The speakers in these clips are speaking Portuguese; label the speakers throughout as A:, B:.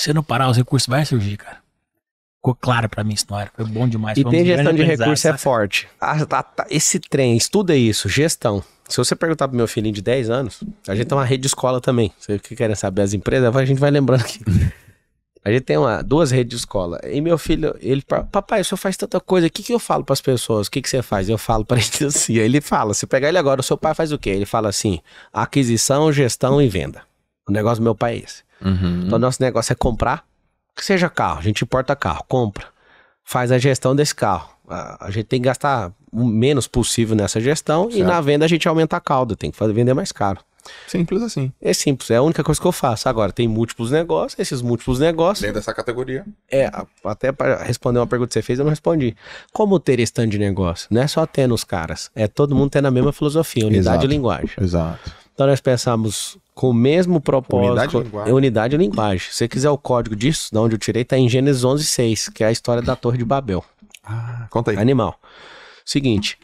A: se você não parar, os recursos vai surgir, cara. Ficou claro para mim isso na hora. Foi bom demais. E tem gestão de recursos é forte. Ah, tá, tá, esse trem, estuda isso, gestão. Se você perguntar pro meu filhinho de 10 anos, a gente tem uma rede de escola também. Você que querem saber as empresas, a gente vai lembrando aqui. A gente tem uma, duas redes de escola. E meu filho, ele papai, o senhor faz tanta coisa, o que, que eu falo para as pessoas? O que, que você faz? Eu falo para ele assim. Aí ele fala, se pegar ele agora, o seu pai faz o quê? Ele fala assim, aquisição, gestão e venda. O negócio do meu pai é esse. Uhum. Então, nosso negócio é comprar, que seja carro, a gente importa carro, compra, faz a gestão desse carro. A, a gente tem que gastar o menos possível nessa gestão certo. e na venda a gente aumenta a cauda, tem que fazer, vender mais caro. Simples assim. É simples, é a única coisa que eu faço. Agora, tem múltiplos negócios, esses múltiplos negócios. Dentro dessa categoria. É, até para responder uma pergunta que você fez, eu não respondi. Como ter estande de negócio? Não é só ter nos caras, é todo mundo tendo a mesma filosofia, unidade Exato. linguagem. Exato. Então, nós pensamos com o mesmo propósito. Unidade e linguagem. Unidade linguagem. Se você quiser o código disso, de onde eu tirei, tá em Gênesis 11, 6, que é a história da Torre de Babel. Ah, conta aí. Animal. Seguinte.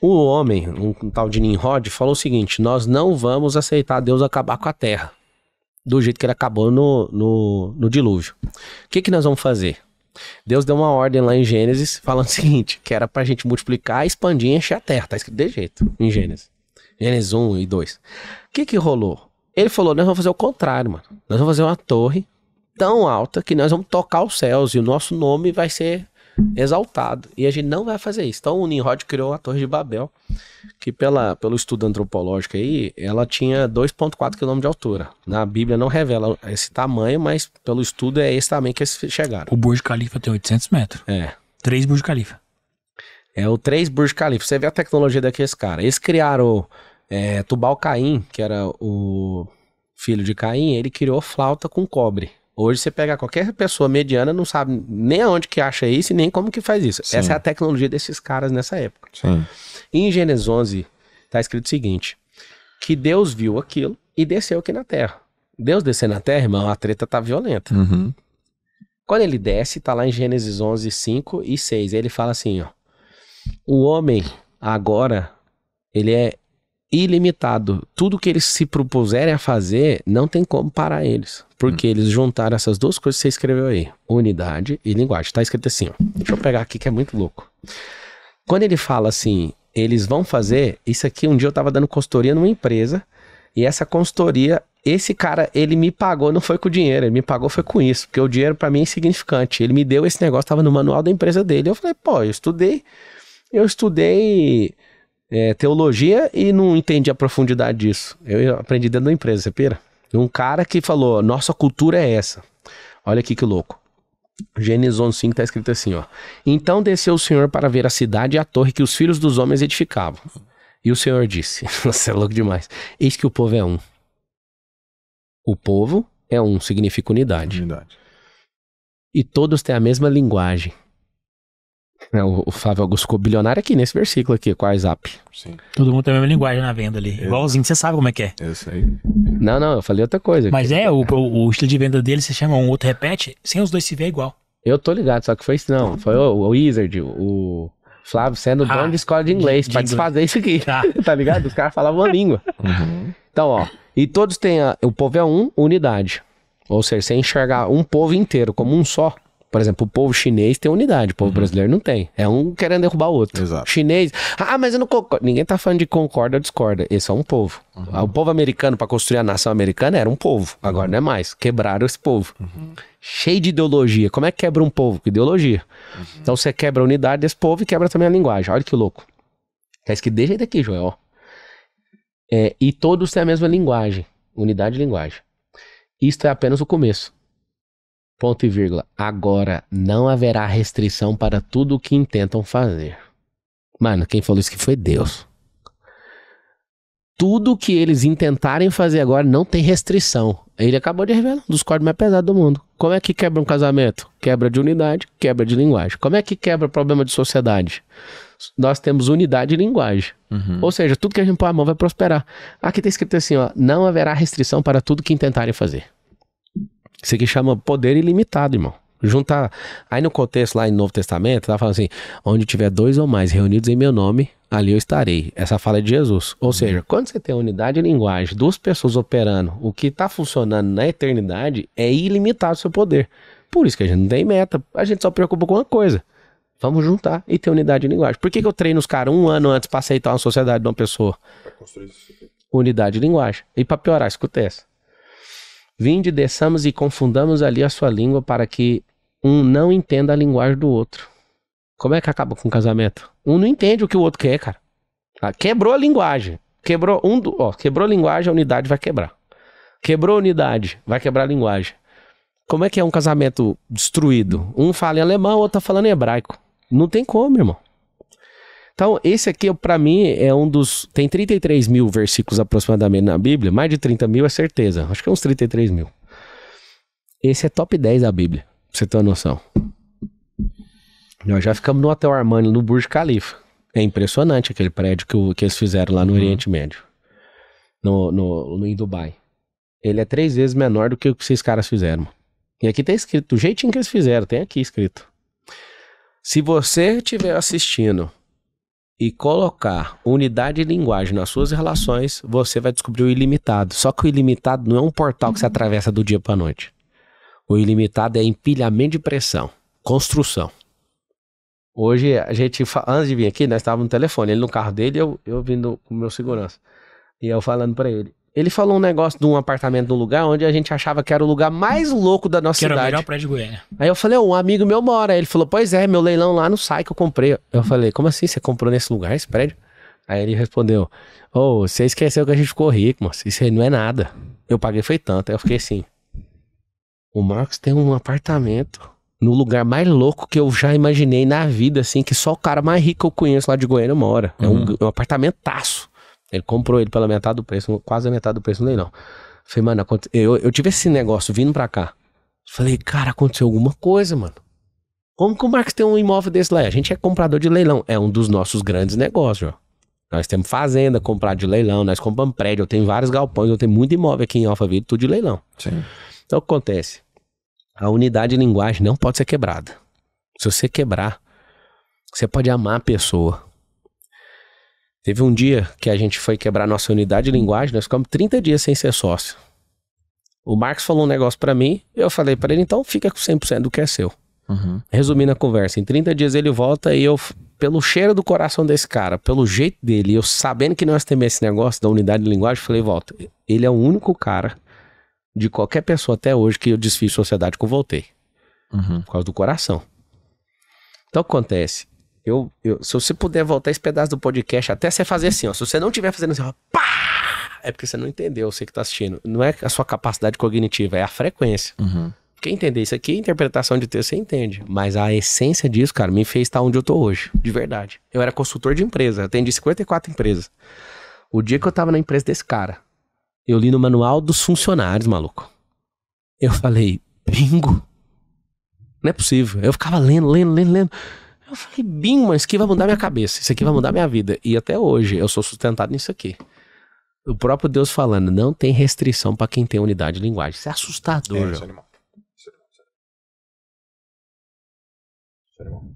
A: O homem, um, um tal de Nimrod, falou o seguinte: nós não vamos aceitar Deus acabar com a terra do jeito que ele acabou no, no, no dilúvio. O que, que nós vamos fazer? Deus deu uma ordem lá em Gênesis falando o seguinte: que era pra gente multiplicar, expandir e encher a terra. Tá escrito de jeito em Gênesis. Gênesis 1 e 2. O que, que rolou? Ele falou: nós vamos fazer o contrário, mano. Nós vamos fazer uma torre tão alta que nós vamos tocar os céus e o nosso nome vai ser exaltado. E a gente não vai fazer isso. Então o Nimrod criou a Torre de Babel, que pela, pelo estudo antropológico aí, ela tinha 2,4 km de altura. Na Bíblia não revela esse tamanho, mas pelo estudo é esse tamanho que eles chegaram. O Burj Khalifa tem 800 metros. É. Três Burj Khalifa. É o três Burj Khalifa. Você vê a tecnologia daqueles caras. Eles criaram é, Tubal Caim, que era o filho de Caim, ele criou flauta com cobre. Hoje você pega qualquer pessoa mediana, não sabe nem aonde que acha isso e nem como que faz isso. Sim. Essa é a tecnologia desses caras nessa época. Sim. Em Gênesis 11 está escrito o seguinte: que Deus viu aquilo e desceu aqui na terra. Deus descer na terra, irmão, a treta tá violenta. Uhum. Quando ele desce, tá lá em Gênesis 11, 5 e 6. Ele fala assim, ó. O homem agora, ele é ilimitado. Tudo que eles se propuserem a fazer, não tem como parar eles. Porque hum. eles juntaram essas duas coisas que você escreveu aí: unidade e linguagem. Tá escrito assim, ó. Deixa eu pegar aqui que é muito louco. Quando ele fala assim, eles vão fazer. Isso aqui, um dia eu tava dando consultoria numa empresa. E essa consultoria, esse cara, ele me pagou, não foi com dinheiro, ele me pagou foi com isso, porque o dinheiro para mim é insignificante. Ele me deu esse negócio, tava no manual da empresa dele. Eu falei, pô, eu estudei, eu estudei é, teologia e não entendi a profundidade disso. Eu aprendi dentro da empresa, você pira? Um cara que falou, nossa cultura é essa. Olha aqui que louco. Gênesis 11, 5 está escrito assim, ó. Então desceu o Senhor para ver a cidade e a torre que os filhos dos homens edificavam. E o Senhor disse, nossa, é louco demais. Eis que o povo é um. O povo é um, significa unidade. unidade. E todos têm a mesma linguagem. Né, o, o Flávio Augusto ficou bilionário aqui nesse versículo aqui, com a WhatsApp. Sim. Todo mundo tem a mesma linguagem na venda ali. Eu... Igualzinho, você sabe como é que é. Eu sei. Não, não, eu falei outra coisa. Mas é, o, o, o, estilo de venda dele, você chama um outro, repete, sem os dois se ver igual. Eu tô ligado, só que foi isso não. Foi o, o Wizard, o Flávio sendo ah, dono de escola de inglês, de, pra desfazer isso aqui. Tá, tá ligado? Os caras falavam uma língua. Uhum. Então, ó, e todos têm, a, o povo é um, unidade. Ou seja, você enxergar um povo inteiro como um só, por exemplo, o povo chinês tem unidade, o povo uhum. brasileiro não tem. É um querendo derrubar o outro. Exato. Chinês, ah, mas eu não concordo. Ninguém tá falando de concorda ou discorda. Esse é um povo. Uhum. O povo americano, para construir a nação americana, era um povo. Uhum. Agora não é mais. Quebraram esse povo. Uhum. Cheio de ideologia. Como é que quebra um povo? Com ideologia. Uhum. Então você quebra a unidade desse povo e quebra também a linguagem. Olha que louco. isso que deixa jeito daqui, Joel. É, e todos têm a mesma linguagem. Unidade de linguagem. Isto é apenas o começo. Ponto e vírgula. Agora não haverá restrição para tudo o que intentam fazer. Mano, quem falou isso que foi Deus. Tudo que eles intentarem fazer agora não tem restrição. Ele acabou de revelar um dos códigos mais pesados do mundo. Como é que quebra um casamento? Quebra de unidade, quebra de linguagem. Como é que quebra o problema de sociedade? Nós temos unidade e linguagem. Uhum. Ou seja, tudo que a gente põe a mão vai prosperar. Aqui tem tá escrito assim: ó, não haverá restrição para tudo que intentarem fazer. Isso aqui chama poder ilimitado, irmão. Juntar. Aí no contexto lá em Novo Testamento, tá falando assim: onde tiver dois ou mais reunidos em meu nome, ali eu estarei. Essa fala é de Jesus. Ou uhum. seja, quando você tem unidade de linguagem, duas pessoas operando, o que está funcionando na eternidade é ilimitado o seu poder. Por isso que a gente não tem meta, a gente só preocupa com uma coisa. Vamos juntar e ter unidade de linguagem. Por que, que eu treino os caras um ano antes para aceitar uma sociedade de uma pessoa? Unidade de linguagem. E para piorar, escuta essa. Vinde, desçamos e confundamos ali a sua língua para que um não entenda a linguagem do outro. Como é que acaba com o casamento? Um não entende o que o outro quer, cara. Ah, quebrou a linguagem. Quebrou um do, ó, quebrou a linguagem, a unidade vai quebrar. Quebrou a unidade, vai quebrar a linguagem. Como é que é um casamento destruído? Um fala em alemão, o outro tá falando em hebraico. Não tem como, irmão. Então, esse aqui, para mim, é um dos. Tem 33 mil versículos aproximadamente na Bíblia, mais de 30 mil é certeza. Acho que é uns 33 mil. Esse é top 10 da Bíblia, pra você ter uma noção. Nós já ficamos no Hotel Armani, no Burj Khalifa. É impressionante aquele prédio que, que eles fizeram lá no uhum. Oriente Médio. No, no, no, em Dubai. Ele é três vezes menor do que o que esses caras fizeram. E aqui tá escrito, do jeitinho que eles fizeram, tem aqui escrito. Se você estiver assistindo e colocar unidade de linguagem nas suas relações, você vai descobrir o ilimitado. Só que o ilimitado não é um portal que você atravessa do dia para a noite. O ilimitado é empilhamento de pressão, construção. Hoje, a gente, antes de vir aqui, nós estávamos no telefone, ele no carro dele, eu, eu vindo com o meu segurança. E eu falando para ele, ele falou um negócio de um apartamento num lugar onde a gente achava que era o lugar mais louco da nossa que cidade. Que era o melhor prédio de Goiânia. Aí eu falei, um amigo meu mora. Aí ele falou, pois é, meu leilão lá no sai que eu comprei. Eu falei, como assim? Você comprou nesse lugar, esse prédio? Aí ele respondeu, ô, oh, você esqueceu que a gente ficou rico, Isso aí não é nada. Eu paguei foi tanto. Aí eu fiquei assim, o Marcos tem um apartamento no lugar mais louco que eu já imaginei na vida, assim, que só o cara mais rico que eu conheço lá de Goiânia mora. Uhum. É um, uhum. um apartamentaço. Ele comprou ele pela metade do preço, quase a metade do preço no leilão. Falei, mano, eu, eu tive esse negócio vindo pra cá. Falei, cara, aconteceu alguma coisa, mano. Como que o Marcos tem um imóvel desse lá? A gente é comprador de leilão. É um dos nossos grandes negócios, ó. Nós temos fazenda, comprar de leilão, nós compramos prédio, eu tenho vários galpões, eu tenho muito imóvel aqui em Alphaville, tudo de leilão. Sim. Então o que acontece? A unidade de linguagem não pode ser quebrada. Se você quebrar, você pode amar a pessoa, Teve um dia que a gente foi quebrar nossa unidade de linguagem, nós ficamos 30 dias sem ser sócio. O Marcos falou um negócio para mim, eu falei para ele, então fica com 100% do que é seu. Uhum. Resumindo a conversa, em 30 dias ele volta e eu, pelo cheiro do coração desse cara, pelo jeito dele, eu sabendo que nós temos esse negócio da unidade de linguagem, falei, volta, ele é o único cara de qualquer pessoa até hoje que eu desfiz sociedade que eu voltei. Uhum. Por causa do coração. Então o que acontece? Eu, eu, se você puder voltar esse pedaço do podcast até você fazer assim, ó. Se você não estiver fazendo assim, ó, pá! É porque você não entendeu, você que tá assistindo. Não é a sua capacidade cognitiva, é a frequência. Uhum. Quem entender isso aqui, interpretação de texto, você entende. Mas a essência disso, cara, me fez estar tá onde eu tô hoje, de verdade. Eu era consultor de empresa, atendi 54 empresas. O dia que eu tava na empresa desse cara, eu li no manual dos funcionários, maluco. Eu falei, bingo! Não é possível. Eu ficava lendo, lendo, lendo, lendo. Eu falei, Bim, mas isso aqui vai mudar minha cabeça, isso aqui vai mudar minha vida. E até hoje eu sou sustentado nisso aqui. O próprio Deus falando, não tem restrição para quem tem unidade de linguagem. Isso é assustador, é, João. É isso é animal. Isso é animal. Isso é animal.